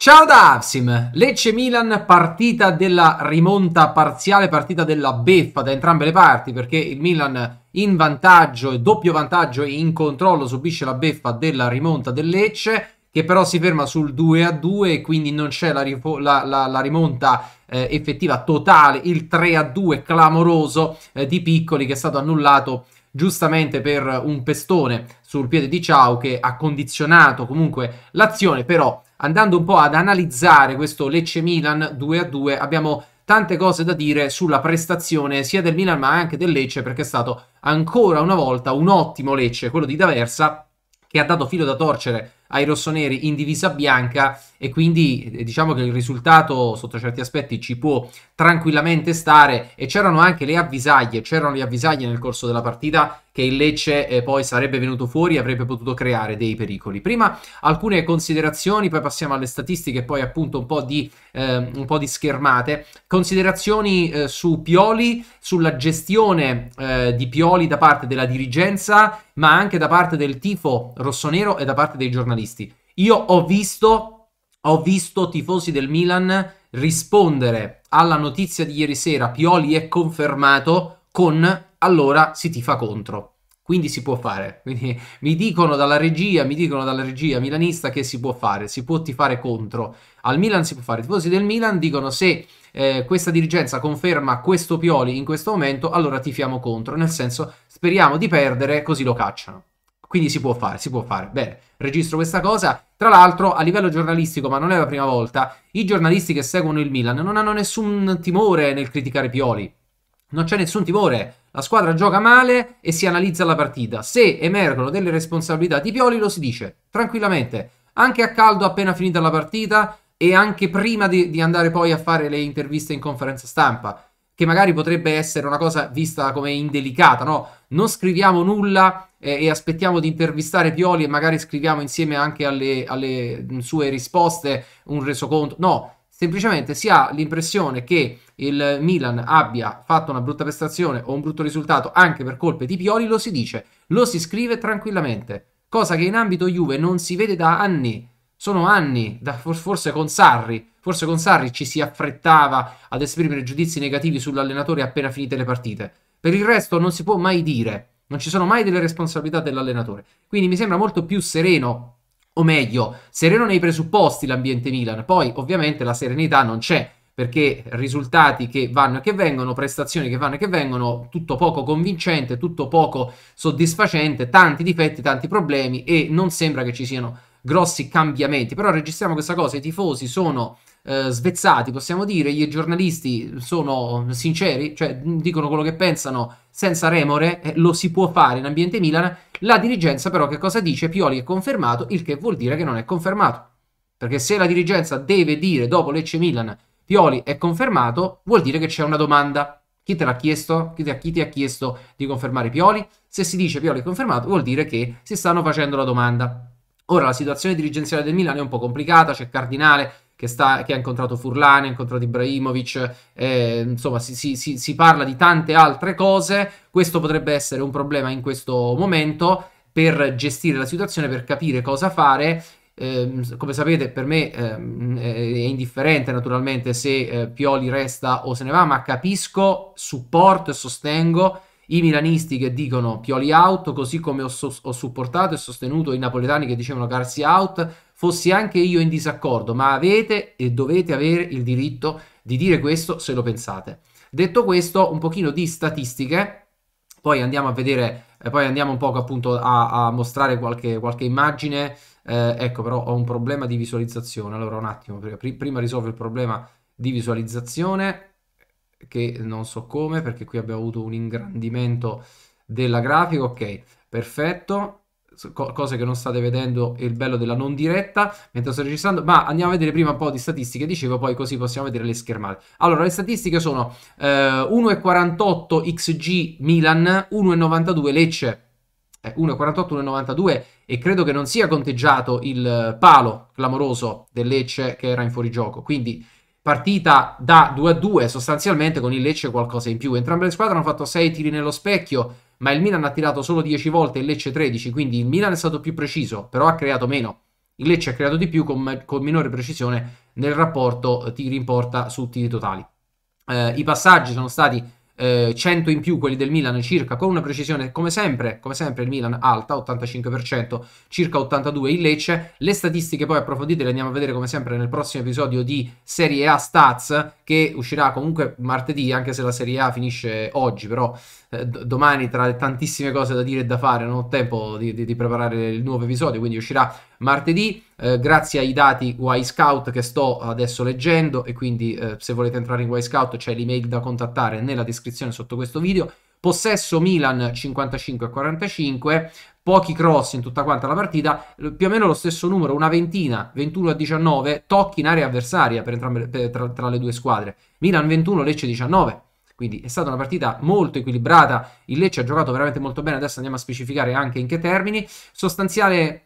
Ciao da Avsim, Lecce-Milan, partita della rimonta parziale, partita della beffa da entrambe le parti perché il Milan in vantaggio, doppio vantaggio e in controllo subisce la beffa della rimonta del Lecce che però si ferma sul 2 a 2 e quindi non c'è la, la, la, la, rimonta eh, effettiva totale, il 3 a 2 clamoroso eh, di Piccoli che è stato annullato giustamente per un pestone sul piede di Ciao che ha condizionato comunque l'azione però andando un po' ad analizzare questo Lecce-Milan 2-2, abbiamo tante cose da dire sulla prestazione sia del Milan ma anche del Lecce, perché è stato ancora una volta un ottimo Lecce, quello di D'Aversa, che ha dato filo da torcere ai rossoneri in divisa bianca e quindi eh, diciamo che il risultato sotto certi aspetti ci può tranquillamente stare e c'erano anche le avvisaglie, c'erano le avvisaglie nel corso della partita che il Lecce eh, poi sarebbe venuto fuori e avrebbe potuto creare dei pericoli. Prima alcune considerazioni, poi passiamo alle statistiche e poi appunto un po' di, eh, un po di schermate. Considerazioni eh, su Pioli, sulla gestione eh, di Pioli da parte della dirigenza, ma anche da parte del tifo rossonero e da parte dei giornalisti giornalisti. Io ho visto, ho visto tifosi del Milan rispondere alla notizia di ieri sera, Pioli è confermato, con allora si tifa contro. Quindi si può fare. Quindi mi dicono dalla regia, mi dicono dalla regia milanista che si può fare, si può tifare contro. Al Milan si può fare. I tifosi del Milan dicono se eh, questa dirigenza conferma questo Pioli in questo momento, allora tifiamo contro. Nel senso, speriamo di perdere, così lo cacciano. Quindi si può fare, si può fare. Bene, registro questa cosa. Tra l'altro, a livello giornalistico, ma non è la prima volta, i giornalisti che seguono il Milan non hanno nessun timore nel criticare Pioli. Non c'è nessun timore. La squadra gioca male e si analizza la partita. Se emergono delle responsabilità di Pioli, lo si dice tranquillamente, anche a caldo appena finita la partita e anche prima di, di andare poi a fare le interviste in conferenza stampa, che magari potrebbe essere una cosa vista come indelicata, no? Non scriviamo nulla e, e, aspettiamo di intervistare Pioli e magari scriviamo insieme anche alle, alle sue risposte un resoconto. No, semplicemente si ha l'impressione che il Milan abbia fatto una brutta prestazione o un brutto risultato anche per colpe di Pioli, lo si dice, lo si scrive tranquillamente, cosa che in ambito Juve non si vede da anni. Sono anni, da, forse con Sarri, forse con Sarri ci si affrettava ad esprimere giudizi negativi sull'allenatore appena finite le partite. Per il resto non si può mai dire non ci sono mai delle responsabilità dell'allenatore. Quindi mi sembra molto più sereno, o meglio, sereno nei presupposti l'ambiente Milan. Poi ovviamente la serenità non c'è perché risultati che vanno e che vengono, prestazioni che vanno e che vengono, tutto poco convincente, tutto poco soddisfacente, tanti difetti, tanti problemi e non sembra che ci siano grossi cambiamenti, però registriamo questa cosa, i tifosi sono eh, svezzati, possiamo dire, i giornalisti sono sinceri, cioè dicono quello che pensano senza remore, eh, lo si può fare in ambiente Milan, la dirigenza però che cosa dice? Pioli è confermato, il che vuol dire che non è confermato, perché se la dirigenza deve dire dopo Lecce Milan Pioli è confermato, vuol dire che c'è una domanda. Chi te l'ha chiesto? Chi, te, chi ti ha chiesto di confermare Pioli? Se si dice Pioli è confermato, vuol dire che si stanno facendo la domanda. Ora la situazione dirigenziale del Milan è un po' complicata, c'è Cardinale che, sta, che, ha incontrato Furlane, ha incontrato Ibrahimovic, eh, insomma si, si, si, parla di tante altre cose, questo potrebbe essere un problema in questo momento per gestire la situazione, per capire cosa fare. Eh, come sapete per me eh, è indifferente naturalmente se eh, Pioli resta o se ne va, ma capisco, supporto e sostengo i milanisti che dicono Pioli out, così come ho, so ho supportato e sostenuto i napoletani che dicevano Garzi out, fossi anche io in disaccordo, ma avete e dovete avere il diritto di dire questo se lo pensate. Detto questo, un pochino di statistiche, poi andiamo a vedere, eh, poi andiamo un po' appunto a, a mostrare qualche, qualche immagine, eh, ecco però ho un problema di visualizzazione, allora un attimo, pr prima risolvo il problema di visualizzazione, che non so come perché qui abbiamo avuto un ingrandimento della grafica, ok, perfetto, Co cose che non state vedendo è il bello della non diretta mentre sto registrando, ma andiamo a vedere prima un po' di statistiche, dicevo, poi così possiamo vedere le schermate. Allora, le statistiche sono eh, 1,48 XG Milan, 1,92 Lecce, eh, 1,48, 1,92 e credo che non sia conteggiato il palo clamoroso del Lecce che era in fuorigioco, quindi partita da 2 a 2 sostanzialmente con il Lecce qualcosa in più. Entrambe le squadre hanno fatto 6 tiri nello specchio, ma il Milan ha tirato solo 10 volte e il Lecce 13, quindi il Milan è stato più preciso, però ha creato meno. Il Lecce ha creato di più con, con minore precisione nel rapporto tiri in porta su tiri totali. Eh, I passaggi sono stati eh, 100 in più quelli del Milan circa con una precisione come sempre, come sempre il Milan alta, 85%, circa 82% il Lecce. Le statistiche poi approfondite le andiamo a vedere come sempre nel prossimo episodio di Serie A Stats che uscirà comunque martedì, anche se la Serie A finisce oggi, però eh, domani tra le tantissime cose da dire e da fare non ho tempo di, di, di preparare il nuovo episodio, quindi uscirà martedì, eh, grazie ai dati Y Scout che sto adesso leggendo e quindi eh, se volete entrare in Y Scout c'è l'email da contattare nella descrizione sotto questo video. Possesso Milan 55-45, pochi cross in tutta quanta la partita, più o meno lo stesso numero, una ventina, 21 a 19, tocchi in area avversaria per entrambe, per, tra, tra le due squadre. Milan 21, Lecce 19. Quindi è stata una partita molto equilibrata, il Lecce ha giocato veramente molto bene, adesso andiamo a specificare anche in che termini. Sostanziale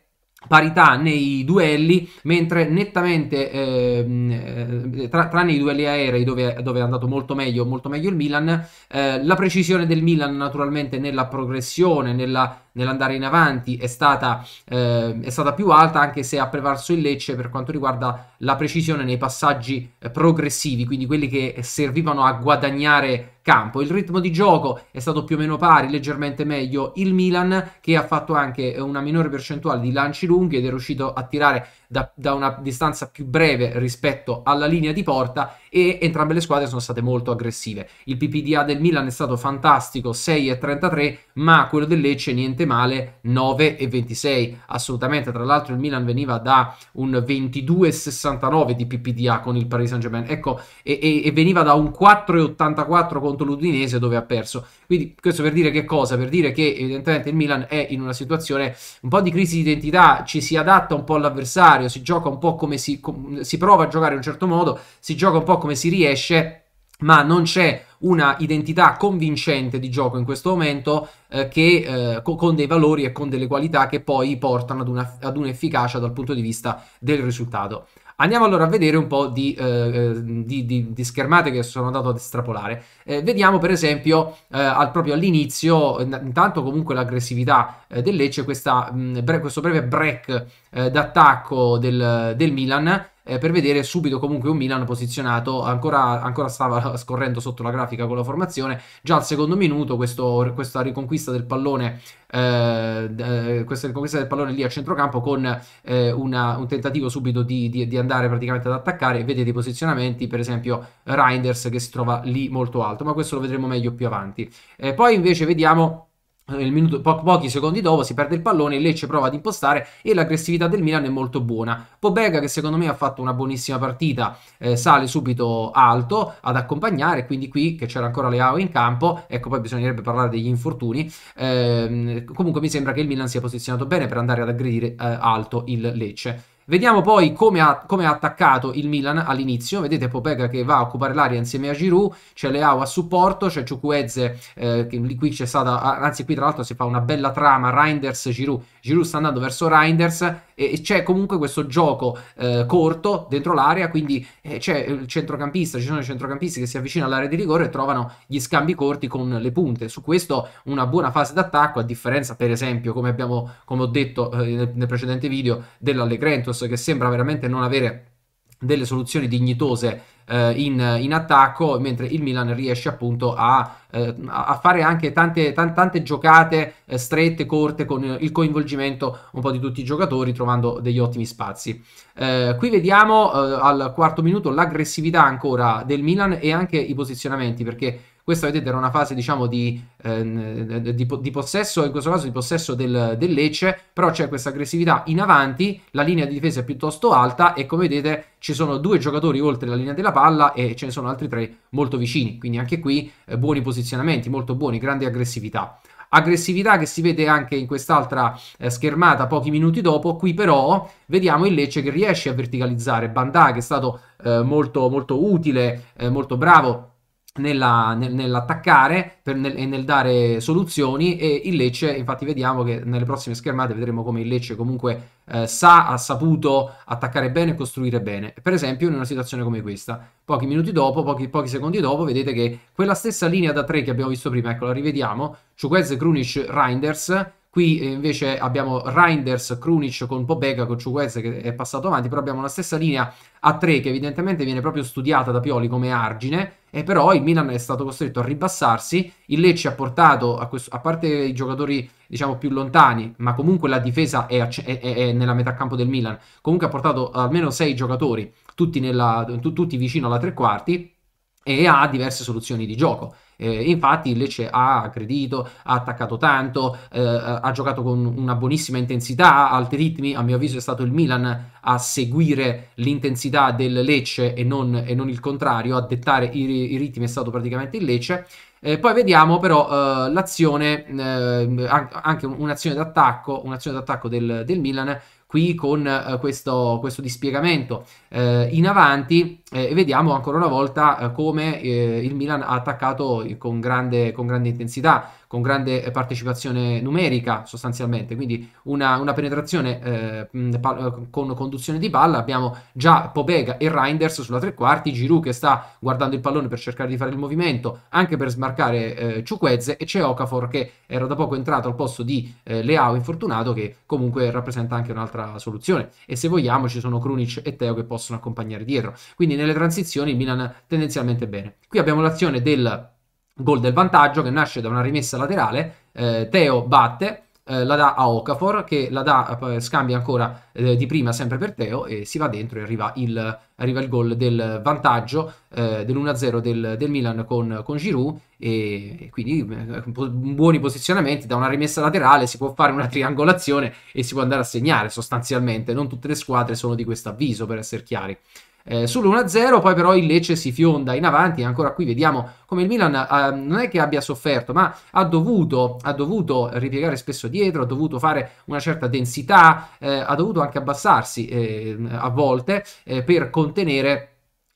parità nei duelli, mentre nettamente, ehm, eh, tra, tranne i duelli aerei dove, dove, è andato molto meglio, molto meglio il Milan, eh, la precisione del Milan naturalmente nella progressione, nella nell'andare in avanti è stata, eh, è stata, più alta anche se ha prevalso il Lecce per quanto riguarda la precisione nei passaggi eh, progressivi, quindi quelli che servivano a guadagnare campo. Il ritmo di gioco è stato più o meno pari, leggermente meglio il Milan che ha fatto anche una minore percentuale di lanci lunghi ed è riuscito a tirare da, da una distanza più breve rispetto alla linea di porta e entrambe le squadre sono state molto aggressive. Il PPDA del Milan è stato fantastico, 6,33, ma quello del Lecce niente male, 9,26 assolutamente. Tra l'altro il Milan veniva da un 22,69 di PPDA con il Paris Saint-Germain, ecco, e, e, e veniva da un 4,84 contro l'Udinese dove ha perso. Quindi questo per dire che cosa? Per dire che evidentemente il Milan è in una situazione un po' di crisi di identità, ci si adatta un po' all'avversario, avversario, si gioca un po' come si, com- si prova a giocare in un certo modo, si gioca un po' come si riesce, ma non c'è una identità convincente di gioco in questo momento eh, che, eh, co- con dei valori e con delle qualità che poi portano ad, una, ad un'efficacia dal punto di vista del risultato. Andiamo allora a vedere un po' di, eh, eh, di, di, di schermate che sono andato ad estrapolare. Eh, vediamo per esempio eh, al, proprio all'inizio, intanto comunque l'aggressività eh, del Lecce, questa, mh, mm, bre questo breve break eh, d'attacco del, del Milan eh, per vedere subito comunque un Milan posizionato, ancora, ancora, stava scorrendo sotto la grafica con la formazione, già al secondo minuto questo, questa riconquista del pallone eh, eh, questa riconquista del pallone lì a centrocampo con eh, una, un tentativo subito di, di, di, andare praticamente ad attaccare vedete i posizionamenti per esempio Reinders che si trova lì molto alto ma questo lo vedremo meglio più avanti eh, poi invece vediamo Minuto, po- pochi secondi dopo si perde il pallone, il Lecce prova ad impostare e l'aggressività del Milan è molto buona. Pobega che secondo me ha fatto una buonissima partita, eh, sale subito alto ad accompagnare, quindi qui che c'era ancora Leao in campo, ecco poi bisognerebbe parlare degli infortuni, eh, comunque mi sembra che il Milan sia posizionato bene per andare ad aggredire eh, alto il Lecce. Vediamo poi come ha, come ha attaccato il Milan all'inizio, vedete Popega che va a occupare l'aria insieme a Giroud, c'è Leao a supporto, c'è Ciucuezze, eh, che qui c'è stata, anzi qui tra l'altro si fa una bella trama, Reinders, Giroud Giroud sta andando verso Reinders e, c'è comunque questo gioco eh, corto dentro l'area, quindi eh, c'è il centrocampista, ci sono i centrocampisti che si avvicinano all'area di rigore e trovano gli scambi corti con le punte. Su questo una buona fase d'attacco, a differenza per esempio, come, abbiamo, come ho detto eh, nel, nel precedente video, dell'Allegrentos che sembra veramente non avere delle soluzioni dignitose eh, in, in, attacco, mentre il Milan riesce appunto a, eh, a fare anche tante, tante, tante giocate eh, strette, corte, con il coinvolgimento un po' di tutti i giocatori, trovando degli ottimi spazi. Eh, qui vediamo eh, al quarto minuto l'aggressività ancora del Milan e anche i posizionamenti, perché questa, vedete, era una fase, diciamo, di, ehm, eh, di, di possesso, in questo caso di possesso del, del Lecce, però c'è questa aggressività in avanti, la linea di difesa è piuttosto alta e come vedete ci sono due giocatori oltre la linea della palla e ce ne sono altri tre molto vicini, quindi anche qui eh, buoni posizionamenti, molto buoni, grande aggressività aggressività che si vede anche in quest'altra eh, schermata pochi minuti dopo, qui però vediamo il Lecce che riesce a verticalizzare, Bandà che è stato eh, molto, molto utile, eh, molto bravo nella, nel, nell'attaccare nel, e nel dare soluzioni e il Lecce infatti vediamo che nelle prossime schermate vedremo come il Lecce comunque eh, sa, ha saputo attaccare bene e costruire bene per esempio in una situazione come questa pochi minuti dopo, pochi, pochi secondi dopo vedete che quella stessa linea da 3 che abbiamo visto prima, ecco la rivediamo Ciuquez, Krunic, Reinders Qui eh, invece abbiamo Reinders, Krunic con Pobega, con Ciuquez che è passato avanti, però abbiamo la stessa linea a 3 che evidentemente viene proprio studiata da Pioli come argine, e eh, però il Milan è stato costretto a ribassarsi, il Lecce ha portato, a, questo, a parte i giocatori diciamo più lontani, ma comunque la difesa è, è, è, nella metà campo del Milan, comunque ha portato almeno sei giocatori, tutti, nella, tu, tutti vicino alla tre quarti, e ha diverse soluzioni di gioco. Eh, infatti il Lecce ha aggredito, ha attaccato tanto, eh, ha giocato con una buonissima intensità, alti ritmi, a mio avviso è stato il Milan a seguire l'intensità del Lecce e non, e non il contrario, a dettare i, i, ritmi è stato praticamente il Lecce. Eh, poi vediamo però eh, l'azione, eh, anche un'azione d'attacco, un'azione d'attacco del, del Milan qui con eh, questo, questo, dispiegamento eh, in avanti eh, vediamo ancora una volta eh, come eh, il Milan ha attaccato con grande, con grande intensità con grande eh, partecipazione numerica sostanzialmente, quindi una, una penetrazione eh, eh con conduzione di palla, abbiamo già Popega e Reinders sulla tre quarti, Giroud che sta guardando il pallone per cercare di fare il movimento, anche per smarcare eh, Ciuquezze, e c'è Okafor che era da poco entrato al posto di eh, Leao infortunato che comunque rappresenta anche un'altra soluzione e se vogliamo ci sono Krunic e Teo che possono accompagnare dietro, quindi nelle transizioni il Milan tendenzialmente bene. Qui abbiamo l'azione del Gol del vantaggio che nasce da una rimessa laterale, eh, Teo batte, eh, la dà a Okafor che la dà, eh, scambia ancora eh, di prima sempre per Teo e si va dentro e arriva il, arriva il gol del vantaggio eh, dell'1-0 del, del, Milan con, con Giroud e, quindi eh, po buoni posizionamenti da una rimessa laterale si può fare una triangolazione e si può andare a segnare sostanzialmente non tutte le squadre sono di questo avviso per essere chiari eh, sull'1-0, poi però il Lecce si fionda in avanti, e ancora qui vediamo come il Milan eh, non è che abbia sofferto, ma ha dovuto, ha dovuto, ripiegare spesso dietro, ha dovuto fare una certa densità, eh, ha dovuto anche abbassarsi ehm, a volte eh, per contenere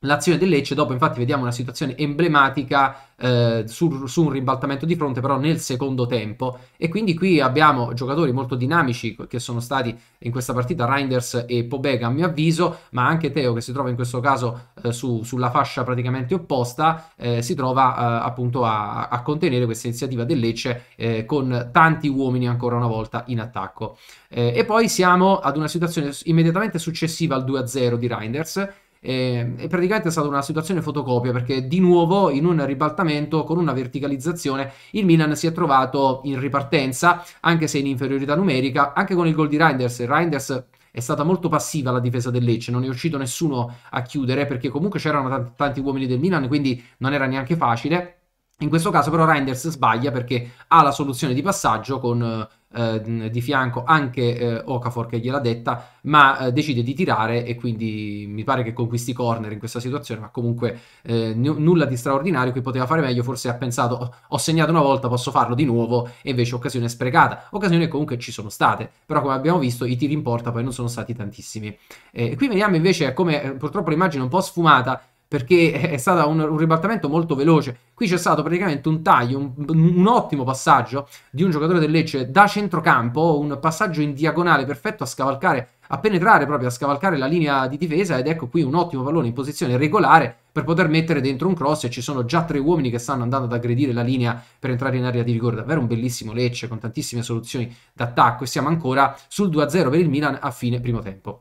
l'azione del Lecce. Dopo, infatti, vediamo una situazione emblematica eh, su, su, un ribaltamento di fronte, però nel secondo tempo. E quindi qui abbiamo giocatori molto dinamici che sono stati in questa partita, Reinders e Pobega, a mio avviso, ma anche Teo, che si trova in questo caso eh, su, sulla fascia praticamente opposta, eh, si trova eh, appunto a, a, contenere questa iniziativa del Lecce eh, con tanti uomini ancora una volta in attacco. Eh, e poi siamo ad una situazione immediatamente successiva al 2-0 di Reinders e, e, praticamente è stata una situazione fotocopia perché di nuovo in un ribaltamento con una verticalizzazione il Milan si è trovato in ripartenza anche se in inferiorità numerica anche con il gol di Reinders Reinders è stata molto passiva la difesa del Lecce, non è uscito nessuno a chiudere perché comunque c'erano t- tanti uomini del Milan, quindi non era neanche facile. In questo caso però Reinders sbaglia perché ha la soluzione di passaggio con eh, di fianco anche eh, Okafor che gliel'ha detta, ma eh, decide di tirare e quindi mi pare che conquisti corner in questa situazione, ma comunque eh, n- nulla di straordinario qui poteva fare meglio, forse ha pensato ho segnato una volta, posso farlo di nuovo e invece occasione sprecata. Occasioni comunque ci sono state, però come abbiamo visto i tiri in porta poi non sono stati tantissimi. qui veniamo invece a come eh, purtroppo l'immagine è un po' sfumata perché è stato un, un ribaltamento molto veloce. Qui c'è stato praticamente un taglio, un, un, ottimo passaggio di un giocatore del Lecce da centrocampo, un passaggio in diagonale perfetto a scavalcare, a penetrare proprio, a scavalcare la linea di difesa ed ecco qui un ottimo pallone in posizione regolare per poter mettere dentro un cross e ci sono già tre uomini che stanno andando ad aggredire la linea per entrare in area di rigore. Davvero un bellissimo Lecce con tantissime soluzioni d'attacco e siamo ancora sul 2-0 per il Milan a fine primo tempo.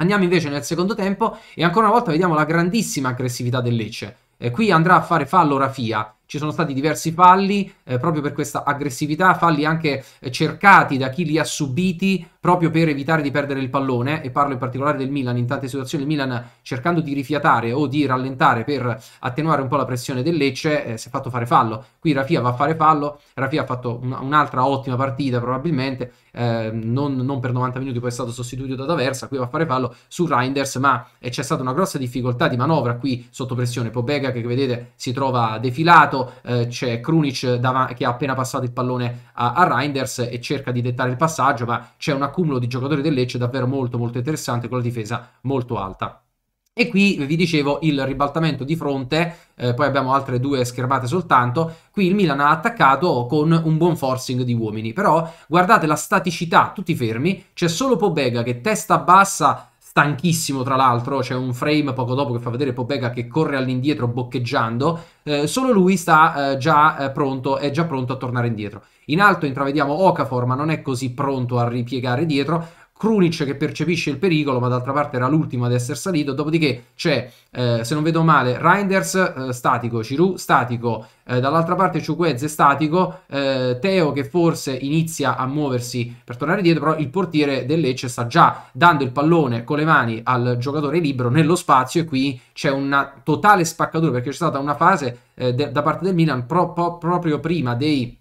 Andiamo invece nel secondo tempo e ancora una volta vediamo la grandissima aggressività del Lecce. Eh, qui andrà a fare fallo Rafia, ci sono stati diversi falli eh, proprio per questa aggressività, falli anche eh, cercati da chi li ha subiti, proprio per evitare di perdere il pallone, e parlo in particolare del Milan, in tante situazioni il Milan cercando di rifiatare o di rallentare per attenuare un po' la pressione del Lecce, eh, si è fatto fare fallo. Qui Rafia va a fare fallo, Rafia ha fatto un, un'altra ottima partita probabilmente, eh, non, non, per 90 minuti poi è stato sostituito da D'Aversa, qui va a fare fallo su Reinders, ma eh, c'è stata una grossa difficoltà di manovra qui sotto pressione. Pobega che vedete si trova defilato, eh, c'è Krunic che ha appena passato il pallone a, a Reinders e cerca di dettare il passaggio, ma c'è una accumulo di giocatori del Lecce davvero molto molto interessante con la difesa molto alta. E qui vi dicevo il ribaltamento di fronte, eh, poi abbiamo altre due schermate soltanto, qui il Milan ha attaccato con un buon forcing di uomini, però guardate la staticità, tutti fermi, c'è solo Pobega che testa bassa stanchissimo tra l'altro, c'è un frame poco dopo che fa vedere Popega che corre all'indietro boccheggiando, eh, solo lui sta eh, già eh, pronto, è già pronto a tornare indietro. In alto intravediamo Okafor, ma non è così pronto a ripiegare dietro. Krunic che percepisce il pericolo, ma d'altra parte era l'ultimo ad essere salito. Dopodiché c'è, eh, se non vedo male, Reinders eh, statico, Ciru statico, eh, dall'altra parte Ciuquezze statico, eh, Teo che forse inizia a muoversi per tornare dietro, però il portiere del Lecce sta già dando il pallone con le mani al giocatore libero nello spazio e qui c'è una totale spaccatura perché c'è stata una fase eh, da parte del Milan pro, pro, proprio prima dei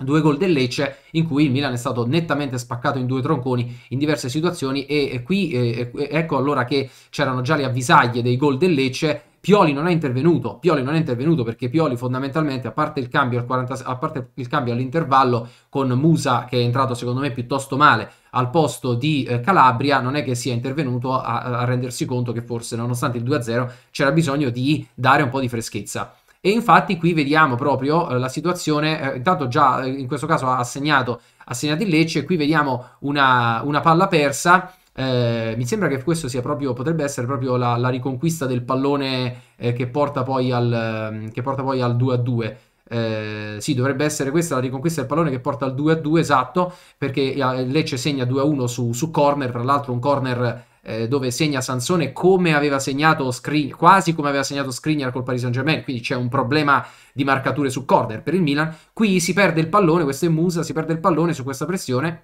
Due gol del Lecce in cui il Milan è stato nettamente spaccato in due tronconi in diverse situazioni e qui eh, ecco allora che c'erano già le avvisaglie dei gol del Lecce Pioli non è intervenuto, Pioli non è intervenuto perché Pioli fondamentalmente, a parte il cambio, 40, a parte il cambio all'intervallo con Musa che è entrato secondo me piuttosto male al posto di eh, Calabria, non è che sia intervenuto a, a rendersi conto che forse nonostante il 2-0 c'era bisogno di dare un po' di freschezza. E infatti qui vediamo proprio eh, la situazione, eh, intanto già eh, in questo caso ha assegnato, ha il Lecce, qui vediamo una, una palla persa, eh, mi sembra che questo sia proprio, potrebbe essere proprio la, la riconquista del pallone eh, che porta poi al, 2 ehm, a 2. Eh, sì, dovrebbe essere questa la riconquista del pallone che porta al 2-2, esatto, perché eh, Lecce segna 2-1 su, su corner, tra l'altro un corner eh, dove segna Sansone come aveva segnato Skriniar, quasi come aveva segnato Skriniar col Paris Saint-Germain, quindi c'è un problema di marcature su corner per il Milan. Qui si perde il pallone, questo è Musa, si perde il pallone su questa pressione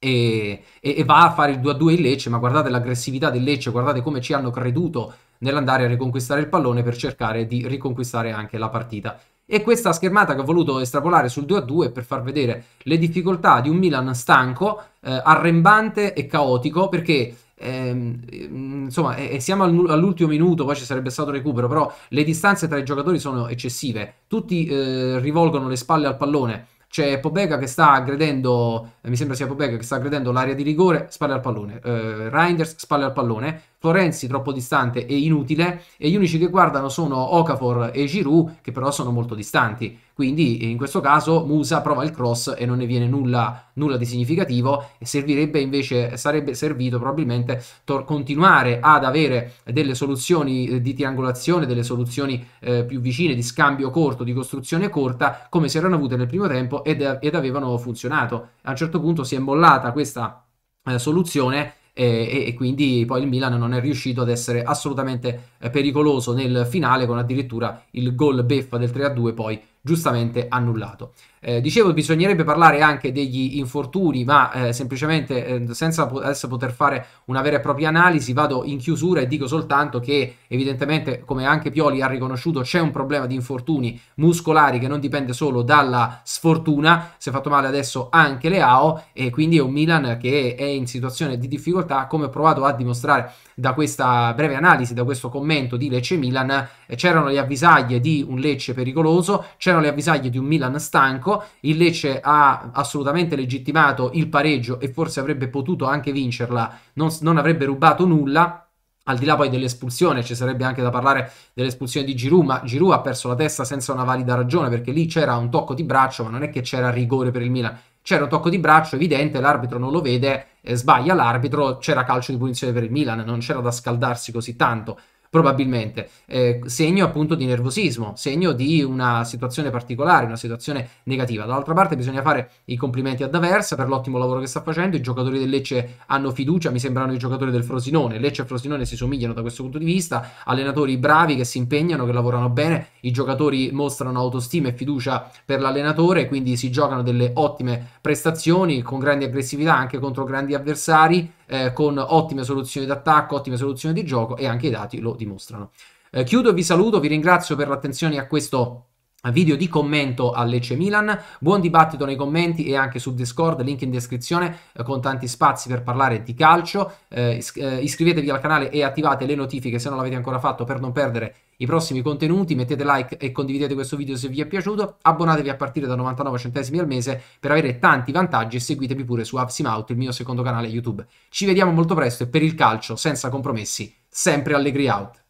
e, e, e va a fare il 2-2 in Lecce, ma guardate l'aggressività del Lecce, guardate come ci hanno creduto nell'andare a riconquistare il pallone per cercare di riconquistare anche la partita. E questa schermata che ho voluto estrapolare sul 2-2 per far vedere le difficoltà di un Milan stanco, eh, arrembante e caotico, perché Ehm, ehm, insomma, e, e siamo all'ultimo minuto, poi ci sarebbe stato recupero, però le distanze tra i giocatori sono eccessive, tutti eh, rivolgono le spalle al pallone, c'è Pobega che sta aggredendo, eh, mi sembra sia Pobega che sta aggredendo l'area di rigore, spalle al pallone, eh, Reinders spalle al pallone, Florenzi troppo distante e inutile e gli unici che guardano sono Okafor e Giroud che però sono molto distanti. Quindi in questo caso Musa prova il cross e non ne viene nulla, nulla di significativo e servirebbe invece, sarebbe servito probabilmente continuare ad avere delle soluzioni eh, di triangolazione, delle soluzioni eh, più vicine di scambio corto, di costruzione corta come si erano avute nel primo tempo ed, ed avevano funzionato. A un certo punto si è mollata questa eh, soluzione e, e, quindi poi il Milan non è riuscito ad essere assolutamente eh, pericoloso nel finale con addirittura il gol beffa del 3-2 poi giustamente annullato. Eh, dicevo, bisognerebbe parlare anche degli infortuni, ma eh, semplicemente eh, senza po- adesso poter fare una vera e propria analisi, vado in chiusura e dico soltanto che evidentemente, come anche Pioli ha riconosciuto, c'è un problema di infortuni muscolari che non dipende solo dalla sfortuna, si è fatto male adesso anche Leao e quindi è un Milan che è in situazione di difficoltà, come ho provato a dimostrare da questa breve analisi, da questo commento di Lecce Milan, eh, c'erano le avvisaglie di un Lecce pericoloso, c'erano le avvisaglie di un Milan stanco, il Lecce ha assolutamente legittimato il pareggio e forse avrebbe potuto anche vincerla, non, non avrebbe rubato nulla, al di là poi dell'espulsione, ci sarebbe anche da parlare dell'espulsione di Giroud, ma Giroud ha perso la testa senza una valida ragione, perché lì c'era un tocco di braccio, ma non è che c'era rigore per il Milan, c'era un tocco di braccio evidente, l'arbitro non lo vede, eh, sbaglia l'arbitro, c'era calcio di punizione per il Milan, non c'era da scaldarsi così tanto probabilmente. Eh, segno appunto di nervosismo, segno di una situazione particolare, una situazione negativa. Dall'altra parte bisogna fare i complimenti ad D'Aversa per l'ottimo lavoro che sta facendo, i giocatori del Lecce hanno fiducia, mi sembrano i giocatori del Frosinone, Lecce e Frosinone si somigliano da questo punto di vista, allenatori bravi che si impegnano, che lavorano bene, i giocatori mostrano autostima e fiducia per l'allenatore, quindi si giocano delle ottime prestazioni con grande aggressività anche contro grandi avversari eh, con ottime soluzioni d'attacco, ottime soluzioni di gioco e anche i dati lo dimostrano. Eh, chiudo, vi saluto, vi ringrazio per l'attenzione a questo video di commento a Lecce Milan, buon dibattito nei commenti e anche su Discord, link in descrizione eh, con tanti spazi per parlare di calcio, eh, eh iscrivetevi al canale e attivate le notifiche se non l'avete ancora fatto per non perdere i prossimi contenuti, mettete like e condividete questo video se vi è piaciuto, abbonatevi a partire da 99 centesimi al mese per avere tanti vantaggi e seguitemi pure su Upsimout, il mio secondo canale YouTube. Ci vediamo molto presto e per il calcio, senza compromessi, sempre Allegri Out.